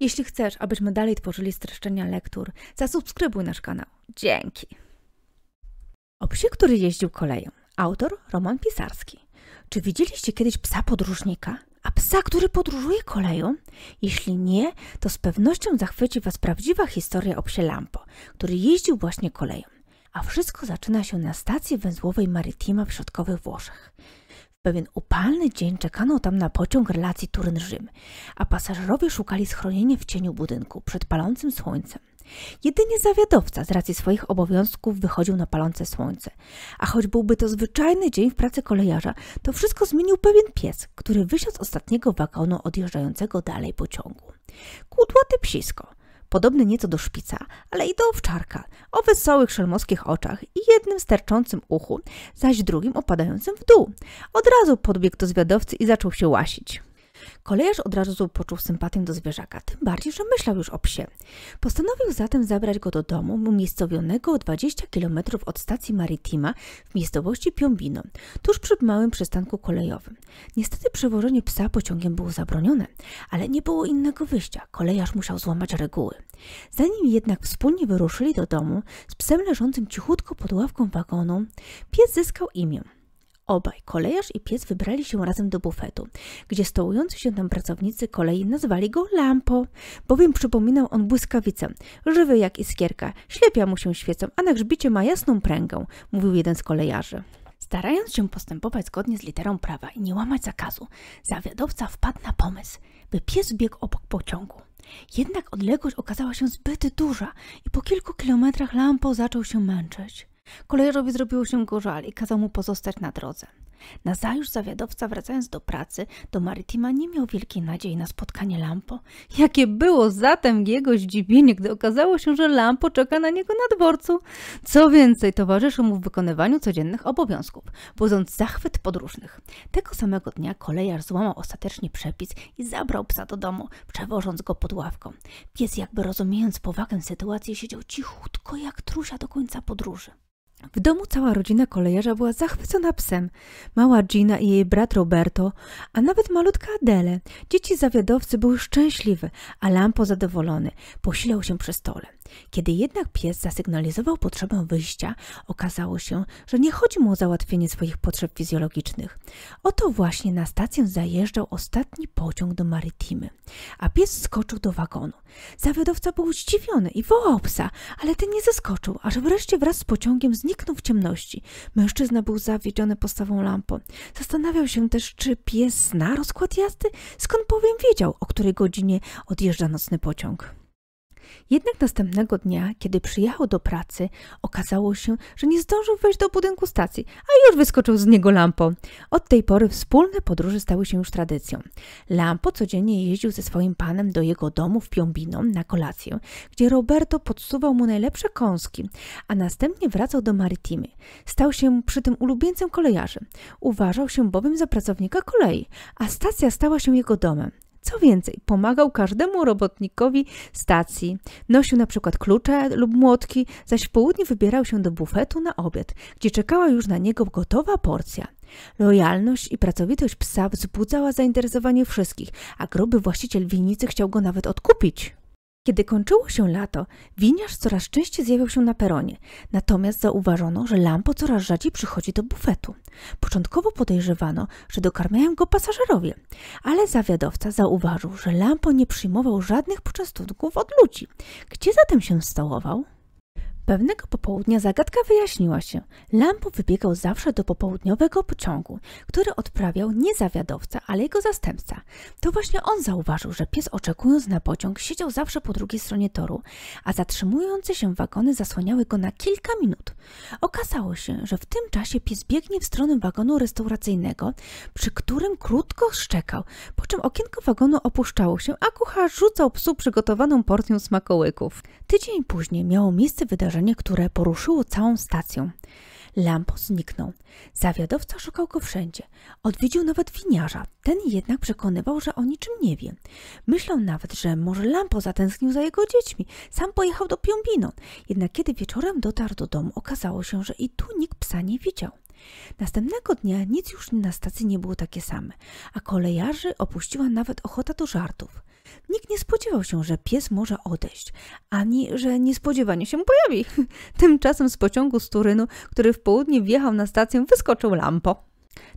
Jeśli chcesz, abyśmy dalej tworzyli streszczenia lektur, zasubskrybuj nasz kanał. Dzięki! O psie, który jeździł koleją. Autor Roman Pisarski. Czy widzieliście kiedyś psa podróżnika? A psa, który podróżuje koleją? Jeśli nie, to z pewnością zachwyci Was prawdziwa historia o psie Lampo, który jeździł właśnie koleją. A wszystko zaczyna się na stacji węzłowej Maritima w środkowych Włoszech pewien upalny dzień czekano tam na pociąg relacji Turyn-Rzym, a pasażerowie szukali schronienia w cieniu budynku przed palącym słońcem. Jedynie zawiadowca z racji swoich obowiązków wychodził na palące słońce. A choć byłby to zwyczajny dzień w pracy kolejarza, to wszystko zmienił pewien pies, który wysiadł z ostatniego wagonu odjeżdżającego dalej pociągu. Kudłaty psisko, podobny nieco do szpica, ale i do owczarka, o wesołych szelmowskich oczach i jednym sterczącym uchu, zaś drugim opadającym w dół. Od razu podbiegł do zwiadowcy i zaczął się łasić. Kolejarz od razu poczuł sympatię do zwierzaka, tym bardziej, że myślał już o psie. Postanowił zatem zabrać go do domu, umiejscowionego 20 km od stacji Maritima w miejscowości Piombino, tuż przy małym przystanku kolejowym. Niestety przewożenie psa pociągiem było zabronione, ale nie było innego wyjścia. Kolejarz musiał złamać reguły. Zanim jednak wspólnie wyruszyli do domu, z psem leżącym cichutko pod ławką wagonu, pies zyskał imię. Obaj, kolejarz i pies, wybrali się razem do bufetu, gdzie stołujący się tam pracownicy kolei nazwali go Lampo, bowiem przypominał on błyskawicę, żywy jak iskierka, ślepia mu się świecą, a na grzbicie ma jasną pręgę, mówił jeden z kolejarzy. Starając się postępować zgodnie z literą prawa i nie łamać zakazu, zawiadowca wpadł na pomysł, by pies biegł obok pociągu. Jednak odległość okazała się zbyt duża i po kilku kilometrach Lampo zaczął się męczyć. Kolejerowi zrobiło się gorzal i kazał mu pozostać na drodze. Nazajutrz zawiadowca, wracając do pracy, do Maritima nie miał wielkiej nadziei na spotkanie Lampo. Jakie było zatem jego zdziwienie, gdy okazało się, że Lampo czeka na niego na dworcu. Co więcej, towarzyszył mu w wykonywaniu codziennych obowiązków, budząc zachwyt podróżnych. Tego samego dnia kolejarz złamał ostatecznie przepis i zabrał psa do domu, przewożąc go pod ławką. Pies, jakby rozumiejąc powagę sytuacji, siedział cichutko jak trusia do końca podróży. W domu cała rodzina kolejarza była zachwycona psem. Mała Gina i jej brat Roberto, a nawet malutka Adele. Dzieci zawiadowcy były szczęśliwe, a Lampo zadowolony. Posilał się przy stole. Kiedy jednak pies zasygnalizował potrzebę wyjścia, okazało się, że nie chodzi mu o załatwienie swoich potrzeb fizjologicznych. Oto właśnie na stację zajeżdżał ostatni pociąg do Maritimy, a pies skoczył do wagonu. Zawiadowca był zdziwiony i wołał psa, ale ten nie zaskoczył, aż wreszcie wraz z pociągiem zniknął w ciemności. Mężczyzna był zawiedziony postawą lampą. Zastanawiał się też, czy pies zna rozkład jazdy, skąd bowiem wiedział, o której godzinie odjeżdża nocny pociąg. Jednak następnego dnia, kiedy przyjechał do pracy, okazało się, że nie zdążył wejść do budynku stacji, a już wyskoczył z niego Lampo. Od tej pory wspólne podróże stały się już tradycją. Lampo codziennie jeździł ze swoim panem do jego domu w Piombino na kolację, gdzie Roberto podsuwał mu najlepsze kąski, a następnie wracał do Maritimy. Stał się przy tym ulubieńcem kolejarzy. Uważał się bowiem za pracownika kolei, a stacja stała się jego domem. Co więcej, pomagał każdemu robotnikowi stacji. Nosił na przykład klucze lub młotki, zaś w południe wybierał się do bufetu na obiad, gdzie czekała już na niego gotowa porcja. Lojalność i pracowitość psa wzbudzała zainteresowanie wszystkich, a gruby właściciel winnicy chciał go nawet odkupić. Kiedy kończyło się lato, winiarz coraz częściej zjawiał się na peronie, natomiast zauważono, że Lampo coraz rzadziej przychodzi do bufetu. Początkowo podejrzewano, że dokarmiają go pasażerowie, ale zawiadowca zauważył, że Lampo nie przyjmował żadnych poczęstunków od ludzi. Gdzie zatem się stołował? Pewnego popołudnia zagadka wyjaśniła się. Lampo wybiegał zawsze do popołudniowego pociągu, który odprawiał nie zawiadowca, ale jego zastępca. To właśnie on zauważył, że pies oczekując na pociąg siedział zawsze po drugiej stronie toru, a zatrzymujące się wagony zasłaniały go na kilka minut. Okazało się, że w tym czasie pies biegnie w stronę wagonu restauracyjnego, przy którym krótko szczekał, po czym okienko wagonu opuszczało się, a kucharz rzucał psu przygotowaną porcję smakołyków. Tydzień później miało miejsce wydarzenie wydarzenie, które poruszyło całą stację. Lampo zniknął. Zawiadowca szukał go wszędzie. Odwiedził nawet winiarza. Ten jednak przekonywał, że o niczym nie wie. Myślał nawet, że może Lampo zatęsknił za jego dziećmi. Sam pojechał do Piombino. Jednak kiedy wieczorem dotarł do domu, okazało się, że i tu nikt psa nie widział. Następnego dnia nic już na stacji nie było takie same, a kolejarzy opuściła nawet ochota do żartów. Nikt nie spodziewał się, że pies może odejść, ani że niespodziewanie się pojawi. Tymczasem z pociągu z Turynu, który w południe wjechał na stację, wyskoczył lampo.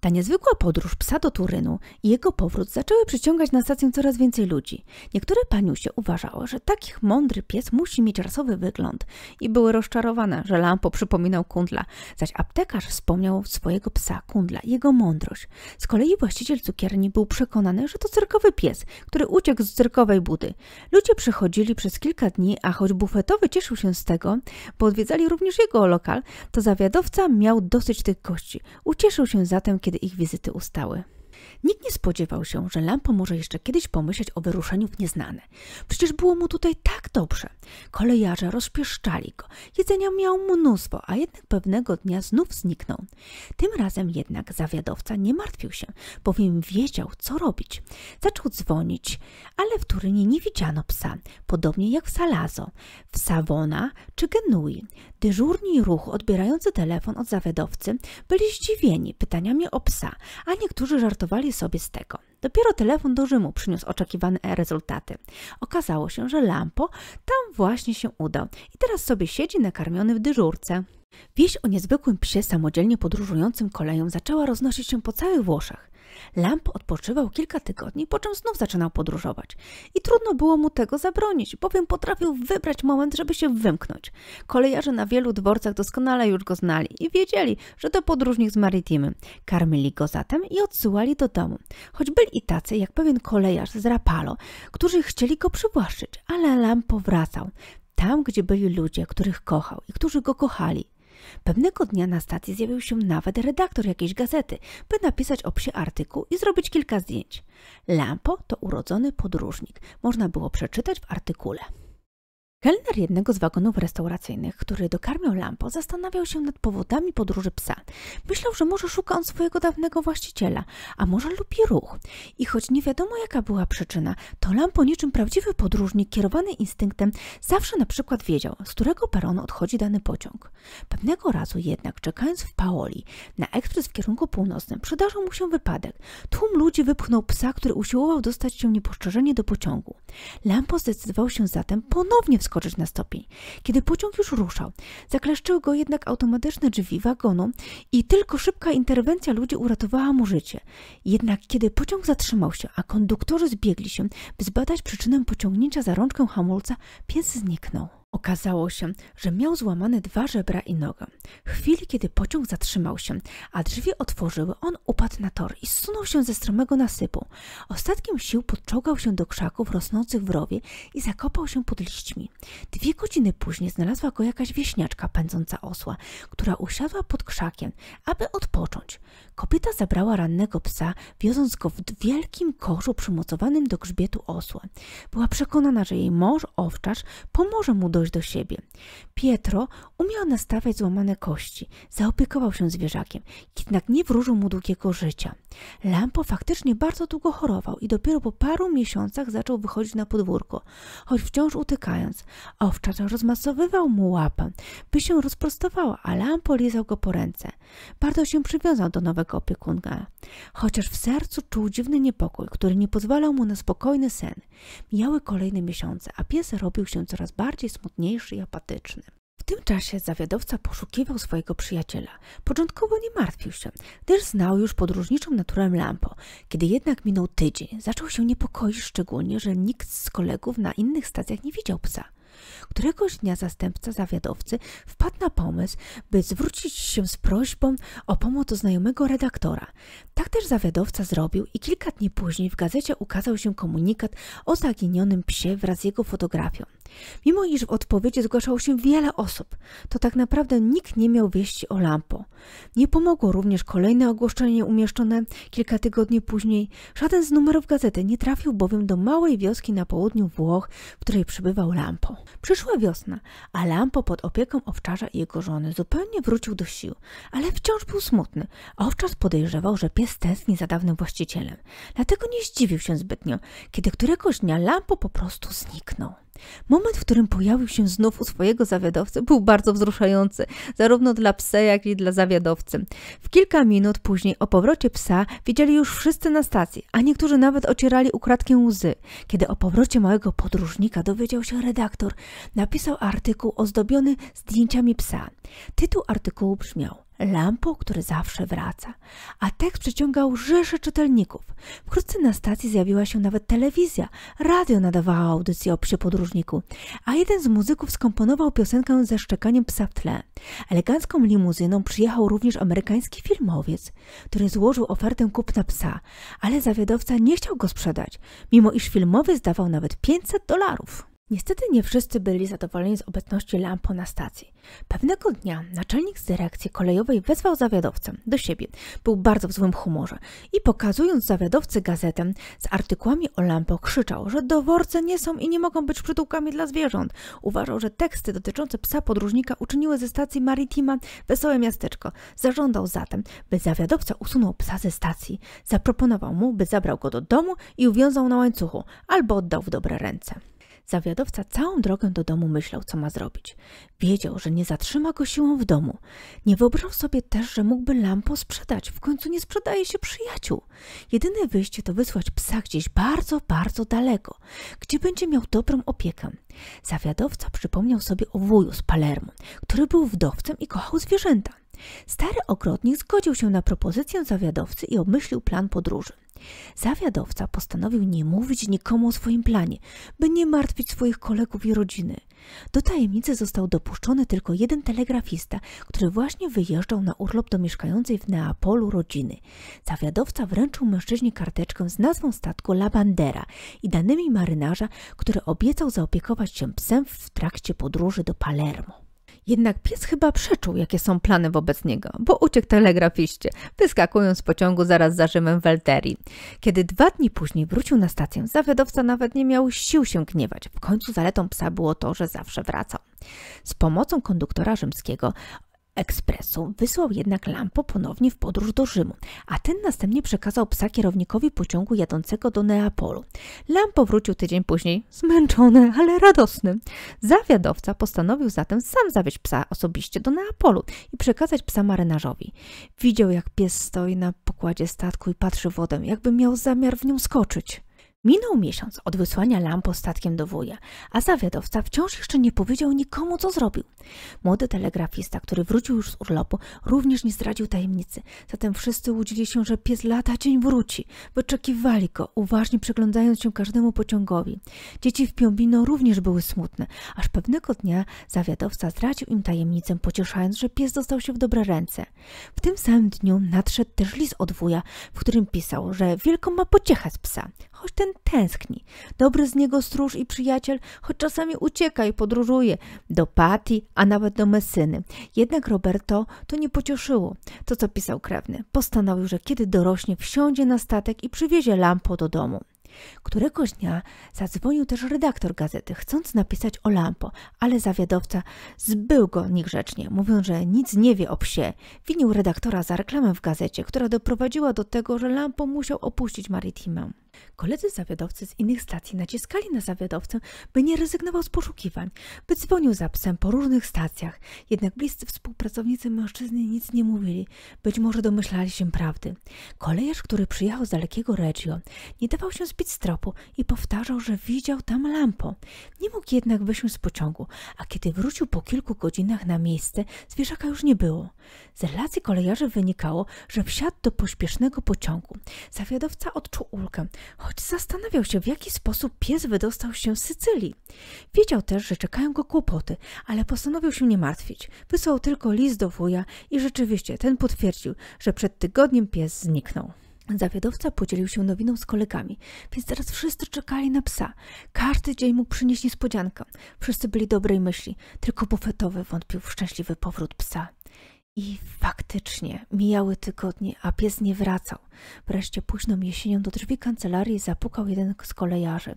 Ta niezwykła podróż psa do Turynu i jego powrót zaczęły przyciągać na stację coraz więcej ludzi. Niektóre paniusie uważały, że takich mądry pies musi mieć rasowy wygląd i były rozczarowane, że Lampo przypominał kundla, zaś aptekarz wspomniał swojego psa kundla, jego mądrość. Z kolei właściciel cukierni był przekonany, że to cyrkowy pies, który uciekł z cyrkowej budy. Ludzie przychodzili przez kilka dni, a choć bufetowy cieszył się z tego, bo odwiedzali również jego lokal, to zawiadowca miał dosyć tych gości. Ucieszył się za zatem, kiedy ich wizyty ustały. Nikt nie spodziewał się, że Lampo może jeszcze kiedyś pomyśleć o wyruszeniu w nieznane. Przecież było mu tutaj tak dobrze. Kolejarze rozpieszczali go, jedzenia miał mnóstwo, a jednak pewnego dnia znów zniknął. Tym razem jednak zawiadowca nie martwił się, bowiem wiedział, co robić. Zaczął dzwonić, ale w Turynie nie widziano psa, podobnie jak w Salazo, w Savona czy Genui. Dyżurni ruch odbierający telefon od zawiadowcy byli zdziwieni pytaniami o psa, a niektórzy żartowali sobie z tego. Dopiero telefon do Rzymu przyniósł oczekiwane rezultaty. Okazało się, że Lampo tam właśnie się udał i teraz sobie siedzi nakarmiony w dyżurce. Wieść o niezwykłym psie samodzielnie podróżującym koleją zaczęła roznosić się po całych Włoszech. Lamp odpoczywał kilka tygodni, po czym znów zaczynał podróżować. I trudno było mu tego zabronić, bowiem potrafił wybrać moment, żeby się wymknąć. Kolejarze na wielu dworcach doskonale już go znali i wiedzieli, że to podróżnik z Maritimy. Karmili go zatem i odsyłali do domu. Choć byli i tacy, jak pewien kolejarz z Rapalo, którzy chcieli go przywłaszczyć, ale Lamp powracał. Tam, gdzie byli ludzie, których kochał i którzy go kochali. Pewnego dnia na stacji zjawił się nawet redaktor jakiejś gazety, by napisać o psie artykuł i zrobić kilka zdjęć. Lampo to urodzony podróżnik, można było przeczytać w artykule. Kelner jednego z wagonów restauracyjnych, który dokarmiał Lampo, zastanawiał się nad powodami podróży psa. Myślał, że może szuka on swojego dawnego właściciela, a może lubi ruch. I choć nie wiadomo jaka była przyczyna, to Lampo niczym prawdziwy podróżnik kierowany instynktem zawsze na przykład wiedział, z którego peronu odchodzi dany pociąg. Pewnego razu jednak, czekając w Paoli na ekspres w kierunku północnym, przydarzył mu się wypadek. Tłum ludzi wypchnął psa, który usiłował dostać się niepostrzeżenie do pociągu. Lampo zdecydował się zatem ponownie wskoczyć wskoczyć na stopień. Kiedy pociąg już ruszał, zakleszczyły go jednak automatyczne drzwi wagonu i tylko szybka interwencja ludzi uratowała mu życie. Jednak kiedy pociąg zatrzymał się, a konduktorzy zbiegli się, by zbadać przyczynę pociągnięcia za rączkę hamulca, pies zniknął. Okazało się, że miał złamane dwa żebra i nogę. W chwili, kiedy pociąg zatrzymał się, a drzwi otworzyły, on upadł na tor i zsunął się ze stromego nasypu. Ostatkiem sił podczołgał się do krzaków rosnących w rowie i zakopał się pod liśćmi. Dwie godziny później znalazła go jakaś wieśniaczka pędząca osła, która usiadła pod krzakiem, aby odpocząć. Kobieta zabrała rannego psa, wioząc go w wielkim korzu przymocowanym do grzbietu osła. Była przekonana, że jej mąż, owczarz, pomoże mu do do siebie. Pietro umiał nastawiać złamane kości, zaopiekował się zwierzakiem, jednak nie wróżył mu długiego życia. Lampo faktycznie bardzo długo chorował i dopiero po paru miesiącach zaczął wychodzić na podwórko, choć wciąż utykając. Owczar rozmasowywał mu łapę, by się rozprostowała, a Lampo lizał go po ręce. Bardzo się przywiązał do nowego opiekunka, chociaż w sercu czuł dziwny niepokój, który nie pozwalał mu na spokojny sen. Mijały kolejne miesiące, a pies robił się coraz bardziej smutny smutniejszy i apatyczny. W tym czasie zawiadowca poszukiwał swojego przyjaciela. Początkowo nie martwił się, gdyż znał już podróżniczą naturę Lampo. Kiedy jednak minął tydzień, zaczął się niepokoić szczególnie, że nikt z kolegów na innych stacjach nie widział psa. Któregoś dnia zastępca zawiadowcy wpadł na pomysł, by zwrócić się z prośbą o pomoc do znajomego redaktora. Tak też zawiadowca zrobił i kilka dni później w gazecie ukazał się komunikat o zaginionym psie wraz z jego fotografią. Mimo iż w odpowiedzi zgłaszało się wiele osób, to tak naprawdę nikt nie miał wieści o Lampo. Nie pomogło również kolejne ogłoszenie umieszczone kilka tygodni później. Żaden z numerów gazety nie trafił bowiem do małej wioski na południu Włoch, w której przybywał Lampo. Przyszła wiosna, a Lampo pod opieką owczarza i jego żony zupełnie wrócił do sił, ale wciąż był smutny. Owczarz podejrzewał, że pies tęskni za dawnym właścicielem. Dlatego nie zdziwił się zbytnio, kiedy któregoś dnia Lampo po prostu zniknął. Moment, w którym pojawił się znów u swojego zawiadowcy, był bardzo wzruszający, zarówno dla psa, jak i dla zawiadowcy. W kilka minut później o powrocie psa widzieli już wszyscy na stacji, a niektórzy nawet ocierali ukradkiem łzy. Kiedy o powrocie małego podróżnika dowiedział się redaktor, napisał artykuł ozdobiony zdjęciami psa. Tytuł artykułu brzmiał – lampą, który zawsze wraca. A tekst przyciągał rzesze czytelników. Wkrótce na stacji zjawiła się nawet telewizja. Radio nadawała audycję o psie podróżniku. A jeden z muzyków skomponował piosenkę ze szczekaniem psa w tle. Elegancką limuzyną przyjechał również amerykański filmowiec, który złożył ofertę kupna psa, ale zawiadowca nie chciał go sprzedać, mimo iż filmowiec dawał nawet 500 dolarów. Niestety nie wszyscy byli zadowoleni z obecności Lampo na stacji. Pewnego dnia naczelnik z dyrekcji kolejowej wezwał zawiadowcę do siebie. Był bardzo w złym humorze i pokazując zawiadowcy gazetę z artykułami o Lampo krzyczał, że dworce nie są i nie mogą być przytułkami dla zwierząt. Uważał, że teksty dotyczące psa podróżnika uczyniły ze stacji Maritima wesołe miasteczko. Zażądał zatem, by zawiadowca usunął psa ze stacji. Zaproponował mu, by zabrał go do domu i uwiązał na łańcuchu albo oddał w dobre ręce. Zawiadowca całą drogę do domu myślał, co ma zrobić. Wiedział, że nie zatrzyma go siłą w domu. Nie wyobrażał sobie też, że mógłby lampo sprzedać. W końcu nie sprzedaje się przyjaciół. Jedyne wyjście to wysłać psa gdzieś bardzo, bardzo daleko, gdzie będzie miał dobrą opiekę. Zawiadowca przypomniał sobie o wuju z Palermo, który był wdowcem i kochał zwierzęta. Stary ogrodnik zgodził się na propozycję zawiadowcy i obmyślił plan podróży. Zawiadowca postanowił nie mówić nikomu o swoim planie, by nie martwić swoich kolegów i rodziny. Do tajemnicy został dopuszczony tylko jeden telegrafista, który właśnie wyjeżdżał na urlop do mieszkającej w Neapolu rodziny. Zawiadowca wręczył mężczyźnie karteczkę z nazwą statku La Bandera i danymi marynarza, który obiecał zaopiekować się psem w trakcie podróży do Palermo. Jednak pies chyba przeczuł, jakie są plany wobec niego, bo uciekł telegrafiście, wyskakując z pociągu zaraz za Rzymem Welterii. Kiedy dwa dni później wrócił na stację, zawiadowca nawet nie miał sił się gniewać. W końcu zaletą psa było to, że zawsze wracał. Z pomocą konduktora rzymskiego ekspresu wysłał jednak Lampo ponownie w podróż do Rzymu, a ten następnie przekazał psa kierownikowi pociągu jadącego do Neapolu. Lampo wrócił tydzień później, zmęczony, ale radosny. Zawiadowca postanowił zatem sam zawieźć psa osobiście do Neapolu i przekazać psa marynarzowi. Widział, jak pies stoi na pokładzie statku i patrzy wodę, jakby miał zamiar w nią skoczyć. Minął miesiąc od wysłania lampo statkiem do wuja, a zawiadowca wciąż jeszcze nie powiedział nikomu, co zrobił. Młody telegrafista, który wrócił już z urlopu, również nie zdradził tajemnicy. Zatem wszyscy łudzili się, że pies lata dzień wróci. Wyczekiwali go, uważnie przyglądając się każdemu pociągowi. Dzieci w Piombino również były smutne, aż pewnego dnia zawiadowca zdradził im tajemnicę, pocieszając, że pies dostał się w dobre ręce. W tym samym dniu nadszedł też list od wuja, w którym pisał, że wielką ma pociechać psa choć ten tęskni. Dobry z niego stróż i przyjaciel, choć czasami ucieka i podróżuje do Patti, a nawet do Messyny. Jednak Roberto to nie pocieszyło. To, co pisał krewny, postanowił, że kiedy dorośnie, wsiądzie na statek i przywiezie Lampo do domu. Któregoś dnia zadzwonił też redaktor gazety, chcąc napisać o Lampo, ale zawiadowca zbył go niegrzecznie, mówiąc, że nic nie wie o psie. Winił redaktora za reklamę w gazecie, która doprowadziła do tego, że Lampo musiał opuścić Maritimę. Koledzy zawiadowcy z innych stacji naciskali na zawiadowcę, by nie rezygnował z poszukiwań, by dzwonił za psem po różnych stacjach. Jednak bliscy współpracownicy mężczyzny nic nie mówili. Być może domyślali się prawdy. Kolejarz, który przyjechał z dalekiego Reggio, nie dawał się zbić z tropu i powtarzał, że widział tam lampo. Nie mógł jednak wysiąść z pociągu, a kiedy wrócił po kilku godzinach na miejsce, zwierzaka już nie było. Z relacji kolejarzy wynikało, że wsiadł do pośpiesznego pociągu. Zawiadowca odczuł ulgę, choć zastanawiał się, w jaki sposób pies wydostał się z Sycylii. Wiedział też, że czekają go kłopoty, ale postanowił się nie martwić. Wysłał tylko list do wuja i rzeczywiście ten potwierdził, że przed tygodniem pies zniknął. Zawiadowca podzielił się nowiną z kolegami, więc teraz wszyscy czekali na psa. Każdy dzień mógł przynieść niespodziankę. Wszyscy byli dobrej myśli, tylko bufetowy wątpił w szczęśliwy powrót psa. I faktycznie mijały tygodnie, a pies nie wracał. Wreszcie późną jesienią do drzwi kancelarii zapukał jeden z kolejarzy.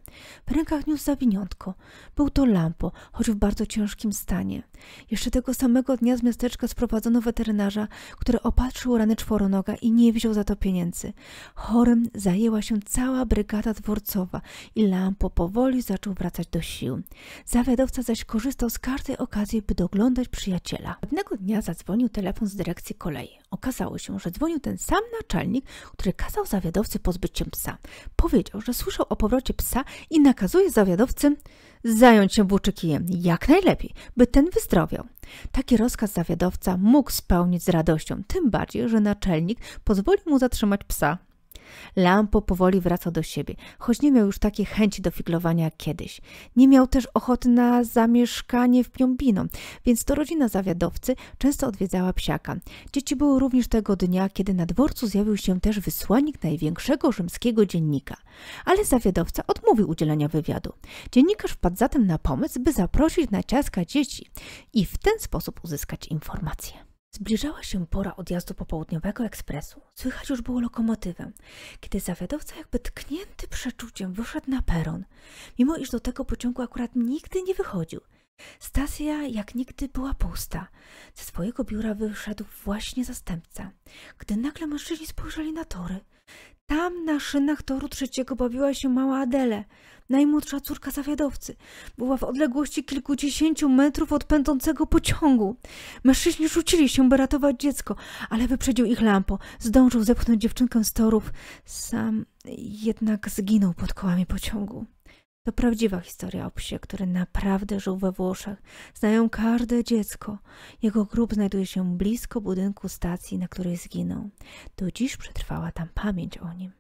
W rękach niósł zawiniątko. Był to lampo, choć w bardzo ciężkim stanie. Jeszcze tego samego dnia z miasteczka sprowadzono weterynarza, który opatrzył rany czworonoga i nie wziął za to pieniędzy. Chorym zajęła się cała brygada dworcowa i lampo powoli zaczął wracać do sił. Zawiadowca zaś korzystał z każdej okazji, by doglądać przyjaciela. Pewnego dnia zadzwonił telefon z dyrekcji kolei. Okazało się, że dzwonił ten sam naczelnik, który kazał zawiadowcy pozbyć się psa. Powiedział, że słyszał o powrocie psa i nakazuje zawiadowcy zająć się włóczykiem jak najlepiej, by ten wyzdrowiał. Taki rozkaz zawiadowca mógł spełnić z radością, tym bardziej, że naczelnik pozwolił mu zatrzymać psa Lampo powoli wracał do siebie, choć nie miał już takiej chęci do figlowania jak kiedyś. Nie miał też ochoty na zamieszkanie w Piombino, więc to rodzina zawiadowcy często odwiedzała psiaka. Dzieci były również tego dnia, kiedy na dworcu zjawił się też wysłannik największego rzymskiego dziennika. Ale zawiadowca odmówił udzielenia wywiadu. Dziennikarz wpadł zatem na pomysł, by zaprosić na ciaska dzieci i w ten sposób uzyskać informacje. Zbliżała się pora odjazdu popołudniowego ekspresu. Słychać już było lokomotywę, kiedy zawiadowca jakby tknięty przeczuciem wyszedł na peron, mimo iż do tego pociągu akurat nigdy nie wychodził. Stacja jak nigdy była pusta. Ze swojego biura wyszedł właśnie zastępca. Gdy nagle mężczyźni spojrzeli na tory, tam na szynach toru trzeciego bawiła się mała Adele, najmłodsza córka zawiadowcy. Była w odległości kilkudziesięciu metrów od pędzącego pociągu. Mężczyźni rzucili się, by ratować dziecko, ale wyprzedził ich lampo. Zdążył zepchnąć dziewczynkę z torów. Sam jednak zginął pod kołami pociągu. To prawdziwa historia o psie, który naprawdę żył we Włoszech. Znają każde dziecko. Jego grób znajduje się blisko budynku stacji, na której zginął. Do dziś przetrwała tam pamięć o nim.